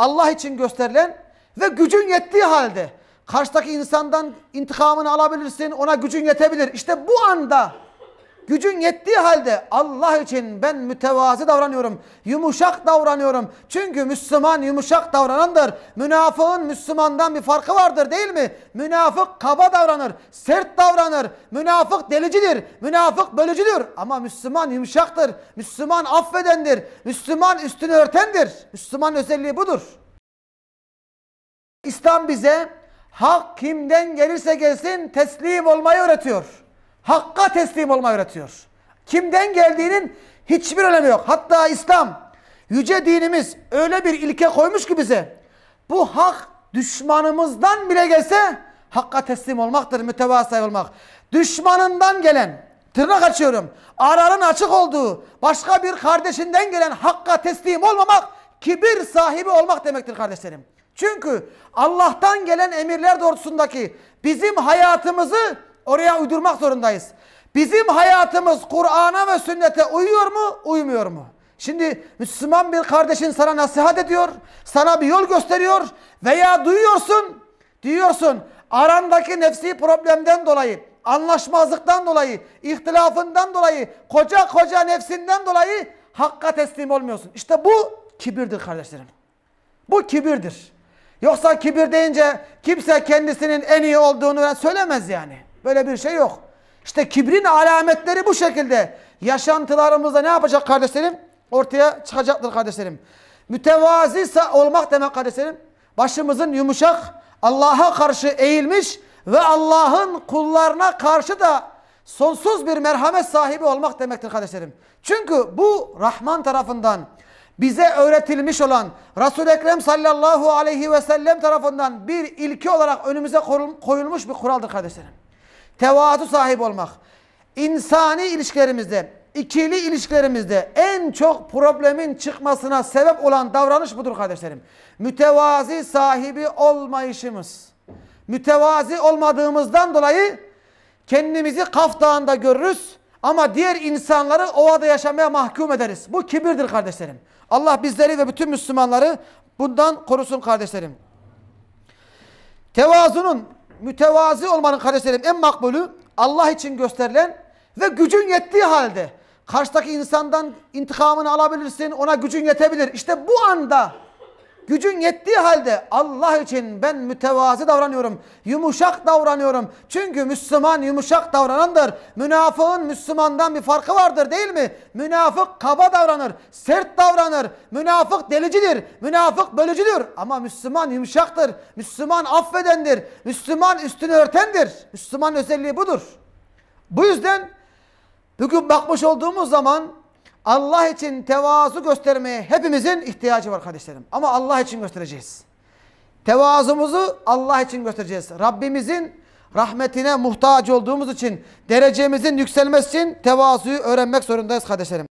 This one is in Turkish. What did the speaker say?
Allah için gösterilen ve gücün yettiği halde karşıdaki insandan intikamını alabilirsin ona gücün yetebilir. İşte bu anda Gücün yettiği halde Allah için ben mütevazi davranıyorum. Yumuşak davranıyorum. Çünkü Müslüman yumuşak davranandır. Münafığın Müslümandan bir farkı vardır değil mi? Münafık kaba davranır. Sert davranır. Münafık delicidir. Münafık bölücüdür. Ama Müslüman yumuşaktır. Müslüman affedendir. Müslüman üstünü örtendir. Müslüman özelliği budur. İslam bize hak kimden gelirse gelsin teslim olmayı öğretiyor. Hakka teslim olma öğretiyor. Kimden geldiğinin hiçbir önemi yok. Hatta İslam yüce dinimiz öyle bir ilke koymuş ki bize bu hak düşmanımızdan bile gelse hakka teslim olmaktır, mütevazı olmak. Düşmanından gelen, tırnak açıyorum, aranın açık olduğu, başka bir kardeşinden gelen hakka teslim olmamak, kibir sahibi olmak demektir kardeşlerim. Çünkü Allah'tan gelen emirler doğrultusundaki bizim hayatımızı Oraya uydurmak zorundayız. Bizim hayatımız Kur'an'a ve sünnete uyuyor mu, uymuyor mu? Şimdi Müslüman bir kardeşin sana nasihat ediyor, sana bir yol gösteriyor veya duyuyorsun, diyorsun arandaki nefsi problemden dolayı, anlaşmazlıktan dolayı, ihtilafından dolayı, koca koca nefsinden dolayı hakka teslim olmuyorsun. İşte bu kibirdir kardeşlerim. Bu kibirdir. Yoksa kibir deyince kimse kendisinin en iyi olduğunu söylemez yani. Böyle bir şey yok. İşte kibrin alametleri bu şekilde. Yaşantılarımızda ne yapacak kardeşlerim? Ortaya çıkacaktır kardeşlerim. Mütevazi olmak demek kardeşlerim. Başımızın yumuşak, Allah'a karşı eğilmiş ve Allah'ın kullarına karşı da sonsuz bir merhamet sahibi olmak demektir kardeşlerim. Çünkü bu Rahman tarafından bize öğretilmiş olan resul Ekrem sallallahu aleyhi ve sellem tarafından bir ilki olarak önümüze koyulmuş bir kuraldır kardeşlerim. Tevazu sahip olmak. İnsani ilişkilerimizde, ikili ilişkilerimizde en çok problemin çıkmasına sebep olan davranış budur kardeşlerim. Mütevazi sahibi olmayışımız. Mütevazi olmadığımızdan dolayı kendimizi Kaf Dağı'nda görürüz ama diğer insanları ovada yaşamaya mahkum ederiz. Bu kibirdir kardeşlerim. Allah bizleri ve bütün Müslümanları bundan korusun kardeşlerim. Tevazunun mütevazi olmanın kardeşlerim en makbulü Allah için gösterilen ve gücün yettiği halde karşıdaki insandan intikamını alabilirsin ona gücün yetebilir. İşte bu anda Gücün yettiği halde Allah için ben mütevazi davranıyorum. Yumuşak davranıyorum. Çünkü Müslüman yumuşak davranandır. Münafığın Müslümandan bir farkı vardır değil mi? Münafık kaba davranır. Sert davranır. Münafık delicidir. Münafık bölücüdür. Ama Müslüman yumuşaktır. Müslüman affedendir. Müslüman üstünü örtendir. Müslüman özelliği budur. Bu yüzden bugün bakmış olduğumuz zaman Allah için tevazu göstermeye hepimizin ihtiyacı var kardeşlerim. Ama Allah için göstereceğiz. Tevazumuzu Allah için göstereceğiz. Rabbimizin rahmetine muhtaç olduğumuz için, derecemizin yükselmesi için tevazuyu öğrenmek zorundayız kardeşlerim.